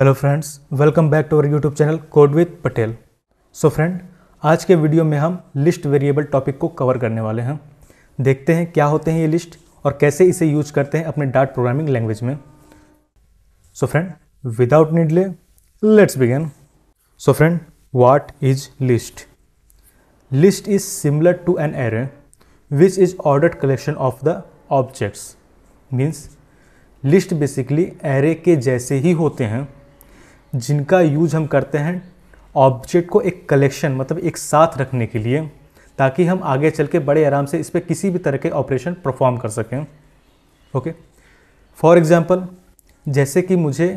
Hello friends welcome back to our YouTube channel code with Patel so friend आज के वीडियो में हम लिस्ट वेरिएबल टॉपिक को कवर करने वाले हैं देखते हैं क्या होते हैं ये लिस्ट और कैसे इसे यूज करते हैं अपने डार्ट प्रोग्रामिंग लैंग्वेज में सो फ्रेंड विदाउट नीड ले let's begin so friend what is list list is similar to an array which is order collection of the objects means list basically array के जैसे ही होते हैं जिनका use हम करते हैं ऑब्जेक्ट को एक कलेक्शन मतलब एक साथ रखने के लिए ताकि हम आगे चल के बड़े आराम से इस पर किसी भी तरह के ऑपरेशन परफॉर्म कर सकें ओके फॉर एग्ज़ाम्पल जैसे कि मुझे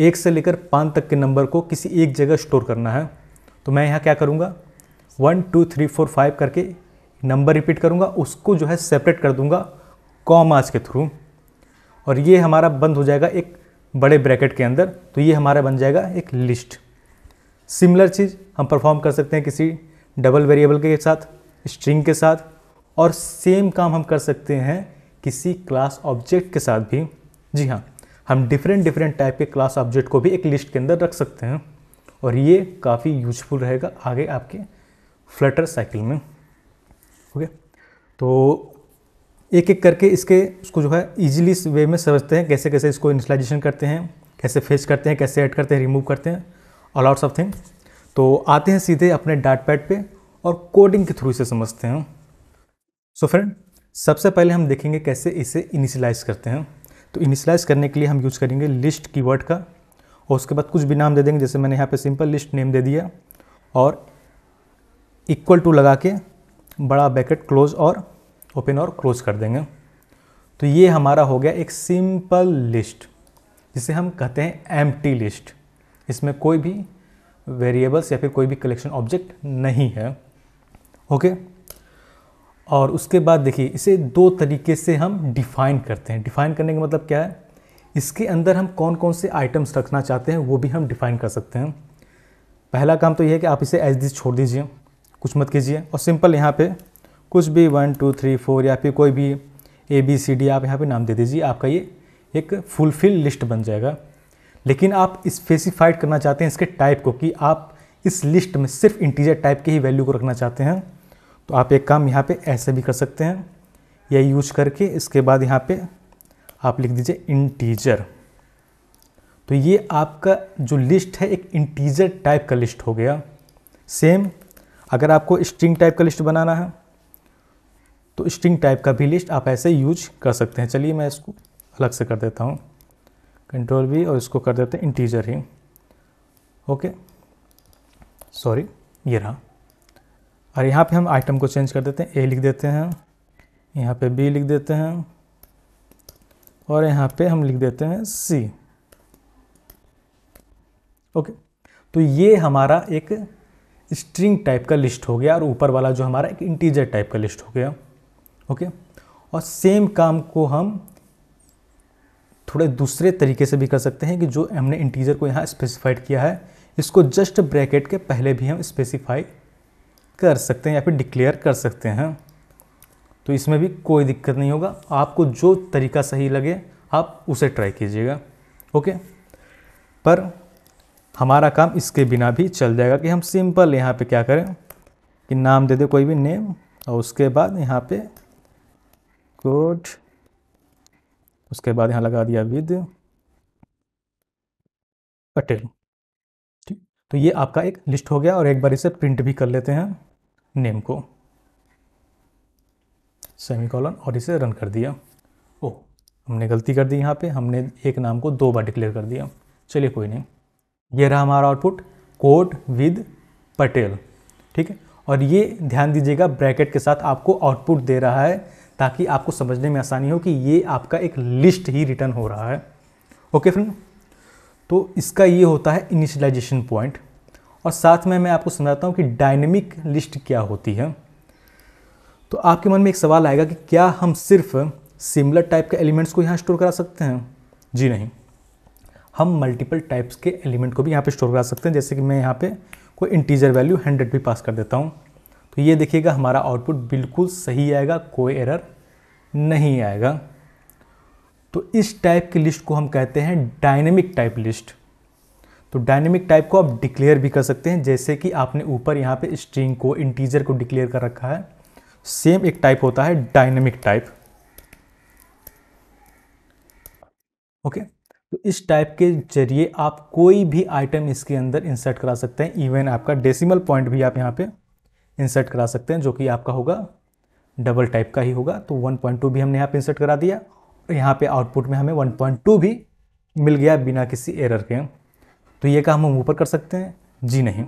एक से लेकर पाँच तक के नंबर को किसी एक जगह स्टोर करना है तो मैं यहाँ क्या करूँगा one two three four five करके नंबर रिपीट करूँगा उसको जो है सेपरेट कर दूँगा कॉमाज के थ्रू और ये हमारा बंद हो जाएगा एक बड़े ब्रैकेट के अंदर तो ये हमारा बन जाएगा एक लिस्ट सिमिलर चीज़ हम परफॉर्म कर सकते हैं किसी डबल वेरिएबल के साथ स्ट्रिंग के साथ और सेम काम हम कर सकते हैं किसी क्लास ऑब्जेक्ट के साथ भी जी हाँ हम डिफरेंट डिफरेंट टाइप के क्लास ऑब्जेक्ट को भी एक लिस्ट के अंदर रख सकते हैं और ये काफ़ी यूजफुल रहेगा आगे आपके फ्लटर साइकिल में ओके तो एक एक करके इसके उसको जो है ईजिली इस वे में समझते हैं कैसे कैसे इसको इनिशलाइजेशन करते हैं कैसे फेस करते हैं कैसे ऐड करते हैं रिमूव करते हैं ऑल आउट ऑफ थिंग तो आते हैं सीधे अपने डाट पैड पर और कोडिंग के थ्रू इसे समझते हैं सो so फ्रेंड सबसे पहले हम देखेंगे कैसे इसे इनिशलाइज करते हैं तो इनिशलाइज करने के लिए हम यूज़ करेंगे लिस्ट कीवर्ड का और उसके बाद कुछ भी नाम दे देंगे जैसे मैंने यहाँ पे सिंपल लिस्ट नेम दे दिया और इक्वल टू लगा के बड़ा बैकेट क्लोज और ओपन और क्लोज कर देंगे तो ये हमारा हो गया एक सिंपल लिस्ट जिसे हम कहते हैं एम लिस्ट इसमें कोई भी वेरिएबल्स या फिर कोई भी कलेक्शन ऑब्जेक्ट नहीं है ओके और उसके बाद देखिए इसे दो तरीके से हम डिफ़ाइन करते हैं डिफ़ाइन करने का मतलब क्या है इसके अंदर हम कौन कौन से आइटम्स रखना चाहते हैं वो भी हम डिफ़ाइन कर सकते हैं पहला काम तो यह है कि आप इसे एज दिस छोड़ दीजिए कुछ मत कीजिए और सिंपल यहाँ पे कुछ भी वन टू थ्री फोर या फिर कोई भी ए बी सी डी आप यहाँ पे नाम दे दीजिए आपका ये एक फुलफिल लिस्ट बन जाएगा लेकिन आप स्पेसिफाइड करना चाहते हैं इसके टाइप को कि आप इस लिस्ट में सिर्फ इंटीजर टाइप के ही वैल्यू को रखना चाहते हैं तो आप एक काम यहाँ पे ऐसे भी कर सकते हैं या यूज करके इसके बाद यहाँ पे आप लिख दीजिए इंटीजर तो ये आपका जो लिस्ट है एक इंटीजर टाइप का लिस्ट हो गया सेम अगर आपको स्ट्रिंग टाइप का लिस्ट बनाना है तो स्ट्रिंग टाइप का भी लिस्ट आप ऐसे यूज कर सकते हैं चलिए मैं इसको अलग से कर देता हूँ कंट्रोल भी और इसको कर देते हैं इंटीजर ही ओके सॉरी ये रहा और यहाँ पे हम आइटम को चेंज कर देते हैं ए लिख देते हैं यहाँ पे बी लिख देते हैं और यहाँ पे हम लिख देते हैं सी ओके तो ये हमारा एक स्ट्रिंग टाइप का लिस्ट हो गया और ऊपर वाला जो हमारा एक इंटीजर टाइप का लिस्ट हो गया ओके और सेम काम को हम थोड़े दूसरे तरीके से भी कर सकते हैं कि जो हमने इंटीजर को यहाँ स्पेसिफाइड किया है इसको जस्ट ब्रैकेट के पहले भी हम स्पेसिफाई कर सकते हैं या फिर डिक्लेयर कर सकते हैं तो इसमें भी कोई दिक्कत नहीं होगा आपको जो तरीका सही लगे आप उसे ट्राई कीजिएगा ओके पर हमारा काम इसके बिना भी चल जाएगा कि हम सिंपल यहाँ पे क्या करें कि नाम दे दे कोई भी नेम और उसके बाद यहाँ पे गुड उसके बाद यहाँ लगा दिया विद पटेल ठीक तो ये आपका एक लिस्ट हो गया और एक बार इसे प्रिंट भी कर लेते हैं नेम को सेमी कॉलन और इसे रन कर दिया ओ हमने गलती कर दी यहाँ पे हमने एक नाम को दो बार डिक्लेयर कर दिया चलिए कोई नहीं ये रहा हमारा आउटपुट कोड विद पटेल ठीक है और ये ध्यान दीजिएगा ब्रैकेट के साथ आपको आउटपुट दे रहा है ताकि आपको समझने में आसानी हो कि ये आपका एक लिस्ट ही रिटर्न हो रहा है ओके फ्रेंड तो इसका ये होता है इनिशलाइजेशन पॉइंट और साथ में मैं आपको समझाता हूँ कि डायनेमिक लिस्ट क्या होती है तो आपके मन में एक सवाल आएगा कि क्या हम सिर्फ सिमिलर टाइप के एलिमेंट्स को यहाँ स्टोर करा सकते हैं जी नहीं हम मल्टीपल टाइप्स के एलिमेंट को भी यहाँ पे स्टोर करा सकते हैं जैसे कि मैं यहाँ पे कोई इंटीजर वैल्यू हंड्रेड भी पास कर देता हूँ तो ये देखिएगा हमारा आउटपुट बिल्कुल सही आएगा कोई एरर नहीं आएगा तो इस टाइप की लिस्ट को हम कहते हैं डायनेमिक टाइप लिस्ट तो डायनेमिक टाइप को आप डिक्लेयर भी कर सकते हैं जैसे कि आपने ऊपर यहाँ पे स्ट्रिंग को इंटीजर को डिक्लेयर कर रखा है सेम एक टाइप होता है डायनेमिक टाइप ओके तो इस टाइप के जरिए आप कोई भी आइटम इसके अंदर इंसर्ट करा सकते हैं इवन आपका डेसिमल पॉइंट भी आप यहाँ पर इंसर्ट करा सकते हैं जो कि आपका होगा डबल टाइप का ही होगा तो 1.2 भी हमने यहाँ पे इंसर्ट करा दिया और यहाँ पे आउटपुट में हमें 1.2 भी मिल गया बिना किसी एरर के तो ये काम हम ऊपर कर सकते हैं जी नहीं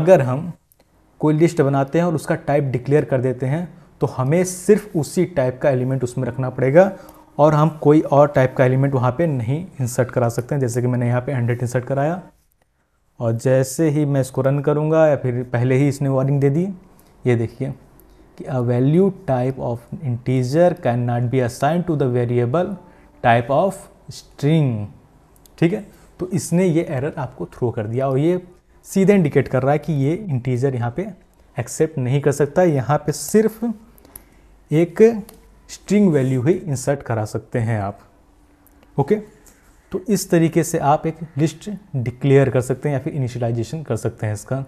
अगर हम कोई लिस्ट बनाते हैं और उसका टाइप डिक्लेयर कर देते हैं तो हमें सिर्फ उसी टाइप का एलिमेंट उसमें रखना पड़ेगा और हम कोई और टाइप का एलिमेंट वहाँ पर नहीं इंसर्ट करा सकते हैं जैसे कि मैंने यहाँ पर हंड्रेड इंसर्ट कराया और जैसे ही मैं इसको रन करूँगा या फिर पहले ही इसने वार्निंग दे दी ये देखिए कि a value type of integer can not be assign to the variable type of string ठीक है तो इसने ये एरर आपको थ्रो कर दिया और ये सीधे इंडिकेट कर रहा है कि ये इंटीजर यहाँ पे एक्सेप्ट नहीं कर सकता यहाँ पे सिर्फ एक स्ट्रिंग वैल्यू ही इंसर्ट करा सकते हैं आप ओके okay? तो इस तरीके से आप एक लिस्ट डिक्लेयर कर सकते हैं या फिर इनिशलाइजेशन कर सकते हैं इसका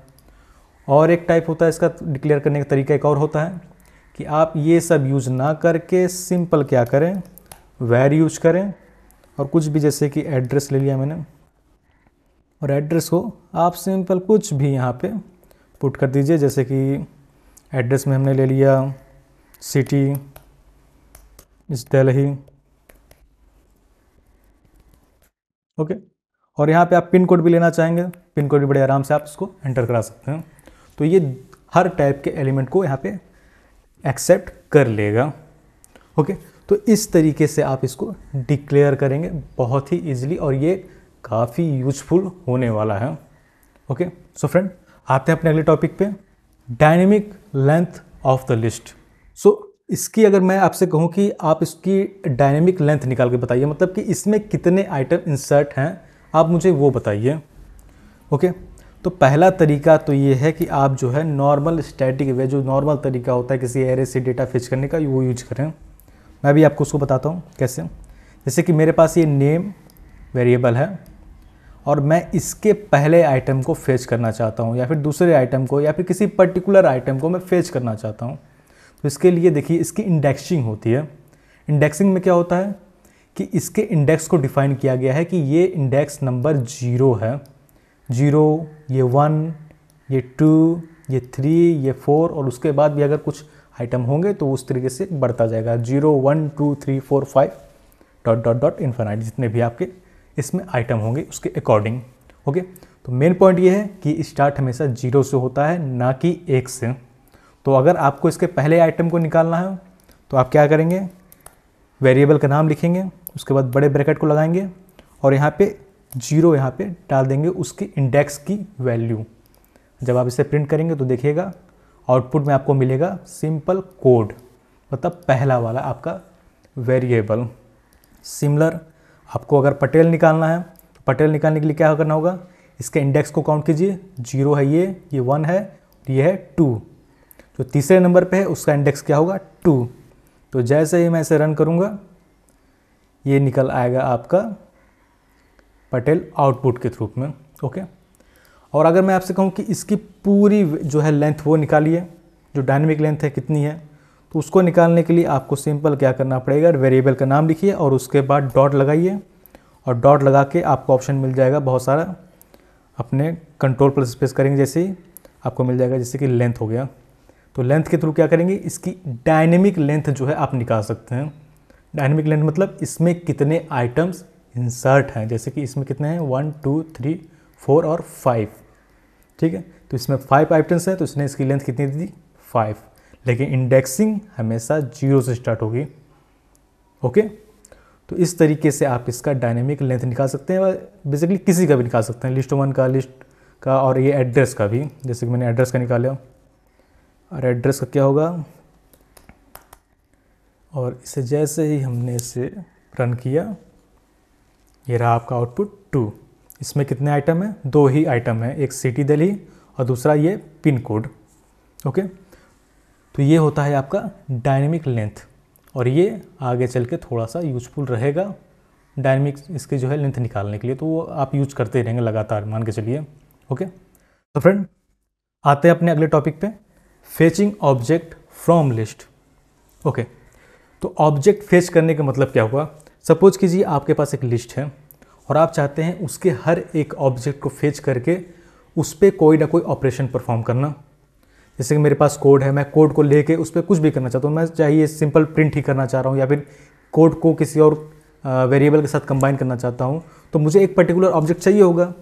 और एक टाइप होता है इसका डिक्लेयर करने का तरीका एक और होता है कि आप ये सब यूज ना करके सिंपल क्या करें वैर यूज करें और कुछ भी जैसे कि एड्रेस ले लिया मैंने और एड्रेस को आप सिंपल कुछ भी यहाँ पे पुट कर दीजिए जैसे कि एड्रेस में हमने ले लिया सिटी इस दिल्ली ओके और यहाँ पे आप पिन कोड भी लेना चाहेंगे पिन कोड भी बड़े आराम से आप इसको एंटर करा सकते हैं तो ये हर टाइप के एलिमेंट को यहाँ पे एक्सेप्ट कर लेगा ओके तो इस तरीके से आप इसको डिक्लेयर करेंगे बहुत ही ईजिली और ये काफ़ी यूजफुल होने वाला है ओके सो फ्रेंड आते हैं अपने अगले टॉपिक पे dynamic length of the list so इसकी अगर मैं आपसे कहूँ कि आप इसकी डायनेमिक लेंथ निकाल के बताइए मतलब कि इसमें कितने आइटम इंसर्ट हैं आप मुझे वो बताइए ओके तो पहला तरीका तो ये है कि आप जो है नॉर्मल स्टैटिक वे जो नॉर्मल तरीका होता है किसी एरे से डेटा फिच करने का वो यूज करें मैं भी आपको उसको बताता हूँ कैसे जैसे कि मेरे पास ये नेम वेरिएबल है और मैं इसके पहले आइटम को फेच करना चाहता हूँ या फिर दूसरे आइटम को या फिर किसी पर्टिकुलर आइटम को मैं फेच करना चाहता हूँ तो इसके लिए देखिए इसकी इंडेक्सिंग होती है इंडेक्सिंग में क्या होता है कि इसके इंडेक्स को डिफाइन किया गया है कि ये इंडेक्स नंबर जीरो है जीरो ये वन ये टू ये थ्री ये फोर और उसके बाद भी अगर कुछ आइटम होंगे तो उस तरीके से बढ़ता जाएगा zero one two three four five dot dot dot infinite जितने भी आपके इसमें आइटम होंगे उसके अकॉर्डिंग ओके तो मेन पॉइंट ये है कि स्टार्ट हमेशा जीरो से होता है ना कि एक से तो अगर आपको इसके पहले आइटम को निकालना है तो आप क्या करेंगे वेरिएबल का नाम लिखेंगे उसके बाद बड़े ब्रैकेट को लगाएंगे और यहाँ पे जीरो यहाँ पे डाल देंगे उसकी इंडेक्स की वैल्यू जब आप इसे प्रिंट करेंगे तो देखिएगा आउटपुट में आपको मिलेगा सिंपल कोड मतलब पहला वाला आपका वेरिएबल सिमिलर आपको अगर पटेल निकालना है तो पटेल निकालने के लिए क्या करना होगा इसके इंडेक्स को काउंट कीजिए जीरो है ये ये वन है ये है टू जो तीसरे नंबर पे है उसका इंडेक्स क्या होगा टू तो जैसे ही मैं इसे रन करूँगा ये निकल आएगा आपका पटेल आउटपुट के थ्रू में ओके और अगर मैं आपसे कहूँ कि इसकी पूरी जो है लेंथ वो निकालिए जो डायनेमिक लेंथ है कितनी है तो उसको निकालने के लिए आपको सिंपल क्या करना पड़ेगा वेरिएबल का नाम लिखिए और उसके बाद डॉट लगाइए और डॉट लगा के आपको ऑप्शन मिल जाएगा बहुत सारा अपने कंट्रोल प्लस स्पेस करेंगे जैसे ही आपको मिल जाएगा जैसे कि लेंथ हो गया तो लेंथ के थ्रू क्या करेंगे इसकी डायनेमिक लेंथ जो है आप निकाल सकते हैं डायनेमिक लेंथ मतलब इसमें कितने आइटम्स इंसर्ट हैं जैसे कि इसमें कितने हैं वन टू थ्री फोर और फाइव ठीक है तो इसमें फाइव आइटम्स हैं तो इसने इसकी लेंथ कितनी दी फाइव लेकिन इंडेक्सिंग हमेशा जीरो से स्टार्ट होगी ओके तो इस तरीके से आप इसका डायनेमिक लेंथ निकाल सकते हैं बेसिकली किसी का भी निकाल सकते हैं लिस्ट वन का लिस्ट का और ये एड्रेस का भी जैसे कि मैंने एड्रेस का निकाला और एड्रेस का क्या होगा और इसे जैसे ही हमने इसे रन किया ये रहा आपका आउटपुट टू इसमें कितने आइटम हैं दो ही आइटम हैं एक सिटी दिल्ली और दूसरा ये पिन कोड ओके तो ये होता है आपका डायनेमिक लेंथ और ये आगे चल के थोड़ा सा यूजफुल रहेगा डायनेमिक इसके जो है लेंथ निकालने के लिए तो वो आप यूज करते रहेंगे लगातार मान के चलिए ओके तो फ्रेंड आते हैं अपने अगले टॉपिक पर fetching object from list okay तो ऑब्जेक्ट फेच करने का मतलब क्या हुआ सपोज़ कीजिए आपके पास एक लिस्ट है और आप चाहते हैं उसके हर एक ऑब्जेक्ट को फेच करके उस पर कोई ना कोई ऑपरेशन परफॉर्म करना जैसे कि मेरे पास कोड है मैं कोड को लेके उस पर कुछ भी करना चाहता हूँ मैं चाहिए सिंपल प्रिंट ही करना चाह रहा हूँ या फिर कोड को किसी और वेरिएबल के साथ कंबाइन करना चाहता हूँ तो मुझे एक पर्टिकुलर ऑब्जेक्ट चाहिए होगा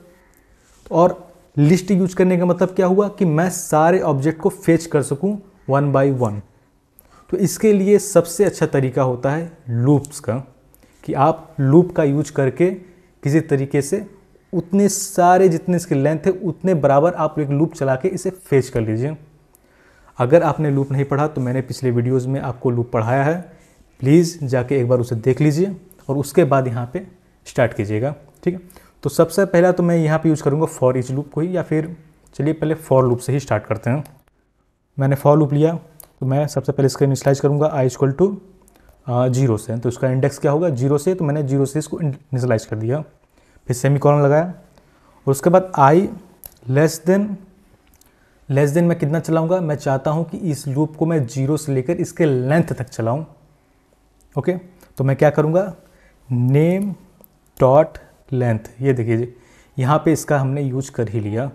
और लिस्ट यूज करने का मतलब क्या हुआ कि मैं सारे ऑब्जेक्ट को फेच कर सकूं वन बाय वन तो इसके लिए सबसे अच्छा तरीका होता है लूप्स का कि आप लूप का यूज करके किसी तरीके से उतने सारे जितने इसके लेंथ है उतने बराबर आप एक लूप चला के इसे फेच कर लीजिए अगर आपने लूप नहीं पढ़ा तो मैंने पिछले वीडियोज़ में आपको लूप पढ़ाया है प्लीज़ जाके एक बार उसे देख लीजिए और उसके बाद यहाँ पे स्टार्ट कीजिएगा ठीक है तो सबसे पहला तो मैं यहाँ पे यूज़ करूँगा फॉर ईच लूप को ही या फिर चलिए पहले फॉर लूप से ही स्टार्ट करते हैं मैंने फॉर लूप लिया तो मैं सबसे पहले इसका इनिशलाइज करूँगा आई इक्वल टू जीरो से तो इसका इंडेक्स क्या होगा जीरो से तो मैंने जीरो से इसको इनिशलाइज कर दिया फिर सेमी कॉलम लगाया और उसके बाद I less than less than मैं कितना चलाऊँगा मैं चाहता हूँ कि इस लूप को मैं जीरो से लेकर इसके लेंथ तक चलाऊँ ओके तो मैं क्या करूँगा नेम डॉट लेंथ ये देखिए यहाँ पे इसका हमने यूज कर ही लिया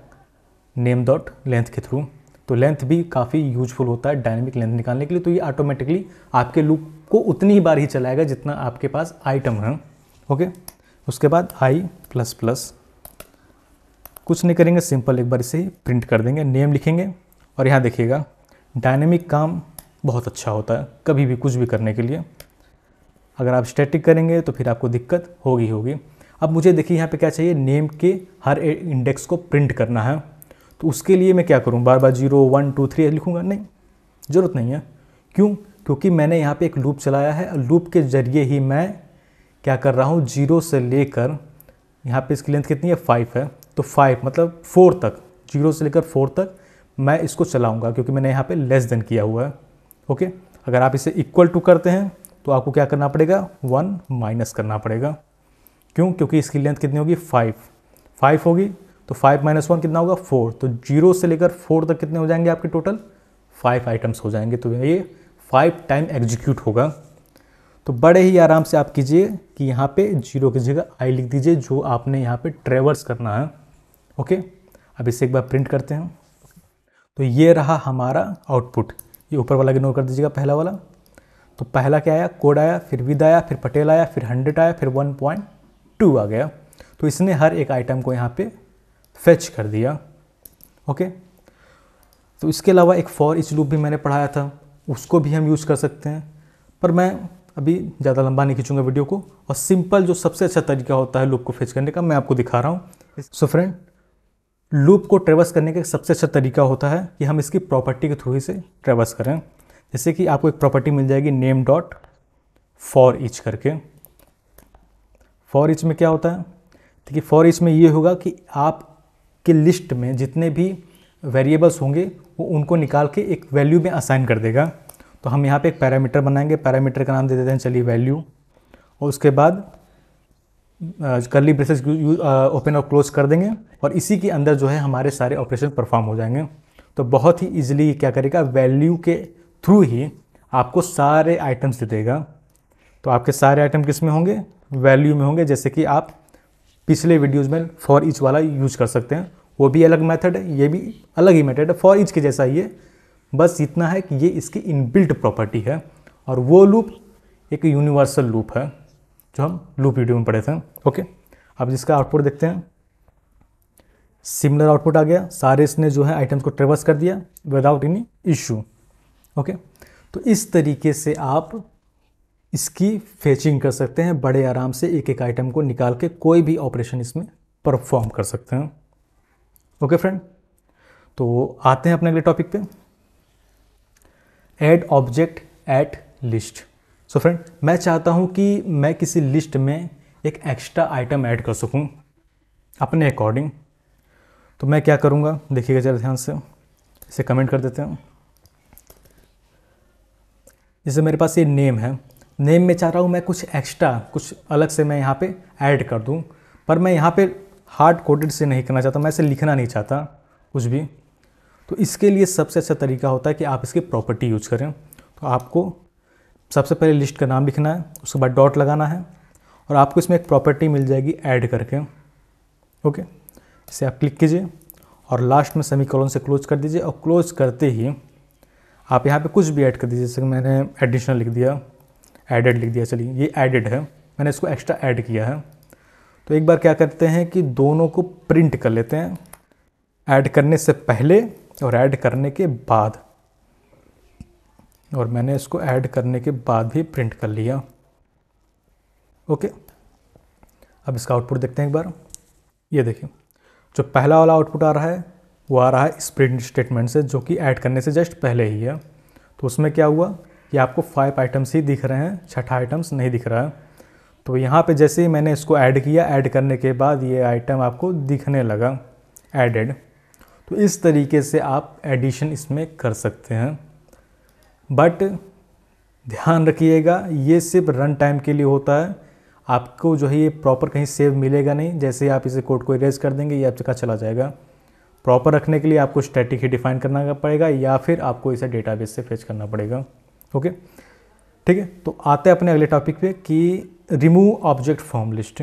नेम डॉट लेंथ के थ्रू तो लेंथ भी काफ़ी यूजफुल होता है डायनेमिक लेंथ निकालने के लिए तो ये ऑटोमेटिकली आपके लूप को उतनी ही बार ही चलाएगा जितना आपके पास आइटम है ओके उसके बाद आई प्लस प्लस कुछ नहीं करेंगे सिंपल एक बार इसे प्रिंट कर देंगे नेम लिखेंगे और यहाँ देखिएगा डायनेमिक काम बहुत अच्छा होता है कभी भी कुछ भी करने के लिए अगर आप स्टैटिक करेंगे तो फिर आपको दिक्कत होगी होगी अब मुझे देखिए यहाँ पे क्या चाहिए नेम के हर इंडेक्स को प्रिंट करना है तो उसके लिए मैं क्या करूँ बार बार जीरो वन टू थ्री लिखूँगा नहीं ज़रूरत नहीं है क्यों क्योंकि मैंने यहाँ पे एक लूप चलाया है लूप के ज़रिए ही मैं क्या कर रहा हूँ जीरो से लेकर यहाँ पे इसकी लेंथ कितनी है फाइव है तो फाइव मतलब फोर तक जीरो से लेकर फोर तक मैं इसको चलाऊँगा क्योंकि मैंने यहाँ पे लेस देन किया हुआ है ओके अगर आप इसे इक्वल टू करते हैं तो आपको क्या करना पड़ेगा वन माइनस करना पड़ेगा क्यों क्योंकि इसकी लेंथ कितनी होगी फाइव फाइव होगी तो फाइव माइनस वन कितना होगा फोर तो जीरो से लेकर फोर तक कितने हो जाएंगे आपके टोटल फाइव आइटम्स हो जाएंगे तो ये फाइव टाइम एग्जीक्यूट होगा तो बड़े ही आराम से आप कीजिए कि यहाँ पे जीरो की जगह आई लिख दीजिए जो आपने यहाँ पे ट्रेवर्स करना है ओके अब इसे एक बार प्रिंट करते हैं तो ये रहा हमारा आउटपुट ये ऊपर वाला इग्नोर कर दीजिएगा पहला वाला तो पहला क्या आया कोड आया फिर विद आया फिर पटेल आया फिर हंड्रेड आया फिर वन पॉइंट टू आ गया तो इसने हर एक आइटम को यहाँ पे फेच कर दिया ओके तो इसके अलावा एक फॉर इच लूप भी मैंने पढ़ाया था उसको भी हम यूज़ कर सकते हैं पर मैं अभी ज़्यादा लंबा नहीं खींचूंगा वीडियो को और सिंपल जो सबसे अच्छा तरीका होता है लूप को फेच करने का मैं आपको दिखा रहा हूँ सो फ्रेंड लूप को ट्रेवर्स करने का सबसे अच्छा तरीका होता है कि हम इसकी प्रॉपर्टी के थ्रू ही से ट्रेवर्स करें जैसे कि आपको एक प्रॉपर्टी मिल जाएगी नेम डॉट फॉर ईच करके फॉर ईच में क्या होता है देखिए फॉर ईच में ये होगा कि आपके लिस्ट में जितने भी वेरिएबल्स होंगे वो उनको निकाल के एक वैल्यू में असाइन कर देगा तो हम यहाँ पे एक पैरामीटर बनाएंगे पैरामीटर का नाम दे देते हैं चलिए वैल्यू और उसके बाद करली ब्रेसेस ओपन और क्लोज कर देंगे और इसी के अंदर जो है हमारे सारे ऑपरेशन परफॉर्म हो जाएंगे तो बहुत ही ईजिली क्या करेगा वैल्यू के थ्रू ही आपको सारे आइटम्स दे देगा तो आपके सारे आइटम किस में होंगे वैल्यू में होंगे जैसे कि आप पिछले वीडियोज़ में फॉर ईच वाला यूज कर सकते हैं वो भी अलग मेथड है ये भी अलग ही मेथड है फॉर ईच के जैसा ही है बस इतना है कि ये इसकी इनबिल्ट प्रॉपर्टी है और वो लूप एक यूनिवर्सल लूप है जो हम लूप वीडियो में पढ़े थे ओके अब जिसका आउटपुट देखते हैं सिमिलर आउटपुट आ गया सारे इसने जो है आइटम्स को ट्रेवर्स कर दिया विदाउट एनी इशू ओके तो इस तरीके से आप इसकी फेचिंग कर सकते हैं बड़े आराम से एक एक आइटम को निकाल के कोई भी ऑपरेशन इसमें परफॉर्म कर सकते हैं ओके फ्रेंड तो आते हैं अपने अगले टॉपिक पे add object at list so friend मैं चाहता हूँ कि मैं किसी लिस्ट में एक एक्स्ट्रा आइटम ऐड कर सकूँ अपने अकॉर्डिंग तो मैं क्या करूँगा देखिएगा जरा ध्यान से इसे कमेंट कर देते हैं जैसे मेरे पास ये नेम है नेम में चाह रहा हूँ मैं कुछ एक्स्ट्रा कुछ अलग से मैं यहाँ पे ऐड कर दूँ पर मैं यहाँ पे हार्ड कोडेड से नहीं करना चाहता मैं इसे लिखना नहीं चाहता कुछ भी तो इसके लिए सबसे अच्छा तरीका होता है कि आप इसकी प्रॉपर्टी यूज करें तो आपको सबसे पहले लिस्ट का नाम लिखना है उसके बाद डॉट लगाना है और आपको इसमें एक प्रॉपर्टी मिल जाएगी ऐड करके ओके इसे आप क्लिक कीजिए और लास्ट में सेमी कॉलन से क्लोज कर दीजिए और क्लोज करते ही आप यहाँ पे कुछ भी ऐड कर दीजिए जैसे मैंने एडिशनल लिख दिया एडेड लिख दिया चलिए ये एडेड है मैंने इसको एक्स्ट्रा ऐड किया है तो एक बार क्या करते हैं कि दोनों को प्रिंट कर लेते हैं ऐड करने से पहले और ऐड करने के बाद और मैंने इसको ऐड करने के बाद भी प्रिंट कर लिया ओके अब इसका आउटपुट देखते हैं एक बार ये देखिए जो पहला वाला आउटपुट आ रहा है वो आ रहा है इस प्रिंट स्टेटमेंट से जो कि ऐड करने से जस्ट पहले ही है तो उसमें क्या हुआ ये आपको फाइव आइटम्स ही दिख रहे हैं छठा आइटम्स नहीं दिख रहा है तो यहाँ पे जैसे ही मैंने इसको ऐड किया ऐड करने के बाद ये आइटम आपको दिखने लगा एडेड तो इस तरीके से आप एडिशन इसमें कर सकते हैं बट ध्यान रखिएगा ये सिर्फ रन टाइम के लिए होता है आपको जो है ये प्रॉपर कहीं सेव मिलेगा नहीं जैसे आप इसे कोड को इरेज कर देंगे ये जगह चला जाएगा प्रॉपर रखने के लिए आपको स्टैटिक ही डिफाइन करना पड़ेगा या फिर आपको इसे डेटाबेस से फेच करना पड़ेगा ओके ठीक है तो आते हैं अपने अगले टॉपिक पे कि रिमूव ऑब्जेक्ट फॉर्म लिस्ट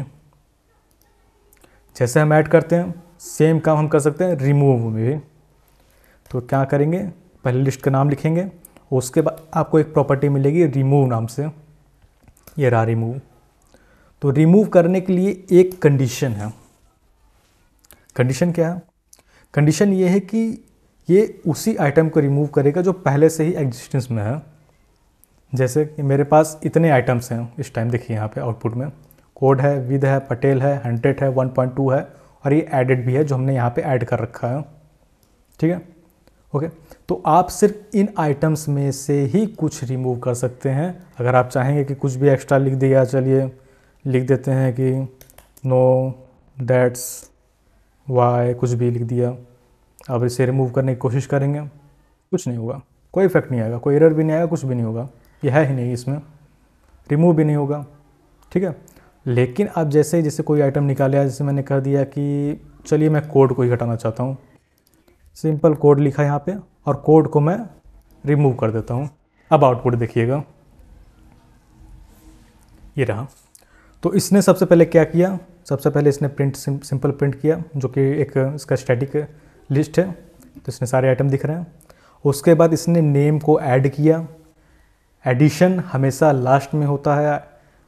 जैसे हम ऐड करते हैं सेम काम हम कर सकते हैं रिमूव में भी तो क्या करेंगे पहले लिस्ट का नाम लिखेंगे उसके बाद आपको एक प्रॉपर्टी मिलेगी रिमूव नाम से ये रहा रिमूव तो रिमूव करने के लिए एक कंडीशन है कंडीशन क्या है कंडीशन ये है कि ये उसी आइटम को रिमूव करेगा जो पहले से ही एग्जिस्टेंस में है जैसे कि मेरे पास इतने आइटम्स हैं इस टाइम देखिए यहाँ पे आउटपुट में कोड है विद है पटेल है हंड्रेड है 1.2 है और ये एडेड भी है जो हमने यहाँ पे ऐड कर रखा है ठीक है ओके तो आप सिर्फ इन आइटम्स में से ही कुछ रिमूव कर सकते हैं अगर आप चाहेंगे कि कुछ भी एक्स्ट्रा लिख दिया चलिए लिख देते हैं कि नो डैट्स वाई कुछ भी लिख दिया अब इसे रिमूव करने की कोशिश करेंगे कुछ नहीं होगा कोई इफेक्ट नहीं आएगा कोई एरर भी नहीं आएगा कुछ भी नहीं होगा यह है ही नहीं इसमें रिमूव भी नहीं होगा ठीक है लेकिन आप जैसे ही जैसे कोई आइटम निकाले जैसे मैंने कह दिया कि चलिए मैं कोड को ही हटाना चाहता हूँ सिंपल कोड लिखा यहाँ पे और कोड को मैं रिमूव कर देता हूँ अब आउटपुट देखिएगा ये रहा तो इसने सबसे पहले क्या किया सबसे पहले इसने प्रिंट सिंपल प्रिंट किया जो कि एक इसका स्टैटिक लिस्ट है तो इसने सारे आइटम दिख रहे हैं उसके बाद इसने नेम को ऐड किया एडिशन हमेशा लास्ट में होता है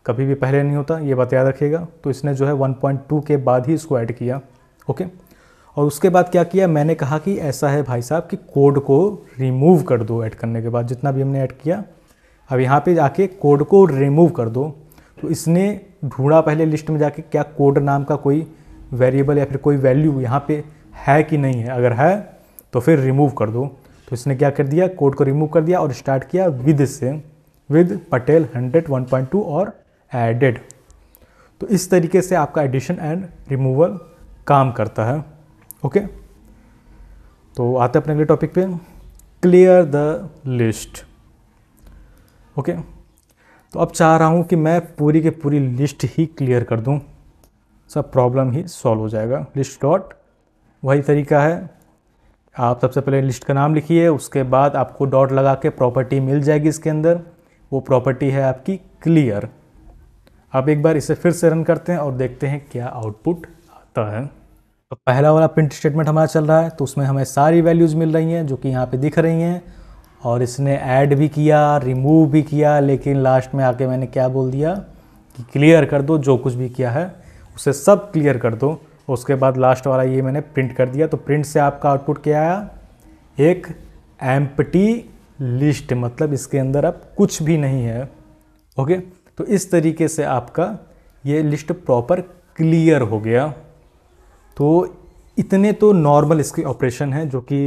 कभी भी पहले नहीं होता ये बात याद रखिएगा तो इसने जो है 1.2 के बाद ही इसको ऐड किया ओके और उसके बाद क्या किया मैंने कहा कि ऐसा है भाई साहब कि कोड को रिमूव कर दो ऐड करने के बाद जितना भी हमने ऐड किया अब यहाँ पे जाके कोड को रिमूव कर दो तो इसने ढूंढा पहले लिस्ट में जाके क्या कोड नाम का कोई वेरिएबल या फिर कोई वैल्यू यहाँ पे है कि नहीं है अगर है तो फिर रिमूव कर दो तो इसने क्या कर दिया कोड को रिमूव कर दिया और स्टार्ट किया विद से with Patel hundred one point two और एडेड तो इस तरीके से आपका एडिशन एंड रिमूवल काम करता है ओके तो आते अपने अगले टॉपिक पे क्लियर द लिस्ट ओके तो अब चाह रहा हूँ कि मैं पूरी के पूरी लिस्ट ही क्लियर कर दूँ सब प्रॉब्लम ही सॉल्व हो जाएगा लिस्ट डॉट वही तरीका है आप सबसे पहले लिस्ट का नाम लिखिए उसके बाद आपको डॉट लगा के प्रॉपर्टी मिल जाएगी इसके अंदर वो प्रॉपर्टी है आपकी क्लियर आप एक बार इसे फिर से रन करते हैं और देखते हैं क्या आउटपुट आता है तो पहला वाला प्रिंट स्टेटमेंट हमारा चल रहा है तो उसमें हमें सारी वैल्यूज़ मिल रही हैं जो कि यहाँ पे दिख रही हैं और इसने ऐड भी किया रिमूव भी किया लेकिन लास्ट में आके मैंने क्या बोल दिया कि क्लियर कर दो जो कुछ भी किया है उसे सब क्लियर कर दो उसके बाद लास्ट वाला ये मैंने प्रिंट कर दिया तो प्रिंट से आपका आउटपुट क्या आया एक एम्पटी लिस्ट मतलब इसके अंदर अब कुछ भी नहीं है ओके तो इस तरीके से आपका ये लिस्ट प्रॉपर क्लियर हो गया तो इतने तो नॉर्मल इसके ऑपरेशन हैं जो कि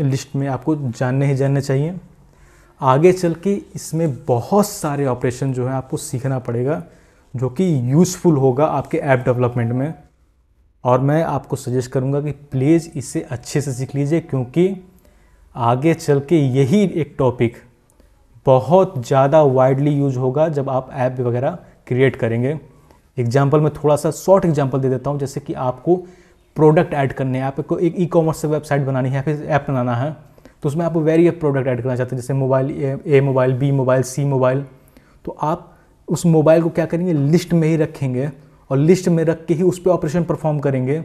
लिस्ट में आपको जानने ही जानने चाहिए आगे चल के इसमें बहुत सारे ऑपरेशन जो है आपको सीखना पड़ेगा जो कि यूज़फुल होगा आपके ऐप डेवलपमेंट में और मैं आपको सजेस्ट करूँगा कि प्लीज़ इसे अच्छे से सीख लीजिए क्योंकि आगे चल के यही एक टॉपिक बहुत ज़्यादा वाइडली यूज होगा जब आप ऐप वगैरह क्रिएट करेंगे एग्जाम्पल मैं थोड़ा सा शॉर्ट एग्जाम्पल दे देता हूँ जैसे कि आपको प्रोडक्ट ऐड करने हैं आपको एक ई कॉमर्स वेबसाइट बनानी है या फिर ऐप बनाना है तो उसमें आप वेरी प्रोडक्ट ऐड करना चाहते हैं जैसे mobile A mobile B mobile C mobile तो आप उस मोबाइल को क्या करेंगे लिस्ट में ही रखेंगे और लिस्ट में रख के ही उस पर ऑपरेशन परफॉर्म करेंगे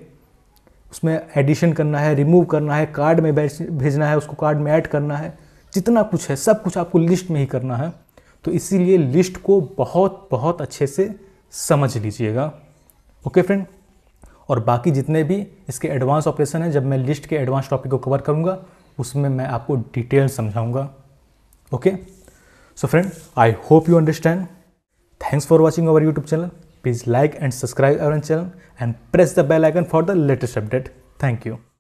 उसमें एडिशन करना है रिमूव करना है कार्ड में भेजना है उसको कार्ड में ऐड करना है जितना कुछ है सब कुछ आपको लिस्ट में ही करना है तो इसीलिए लिस्ट को बहुत बहुत अच्छे से समझ लीजिएगा ओके फ्रेंड और बाकी जितने भी इसके एडवांस ऑपरेशन हैं जब मैं लिस्ट के एडवांस टॉपिक को कवर करूँगा उसमें मैं आपको डिटेल समझाऊँगा okay so friend I hope you understand thanks for watching our YouTube channel Please like and subscribe our channel and press the bell icon for the latest update. Thank you.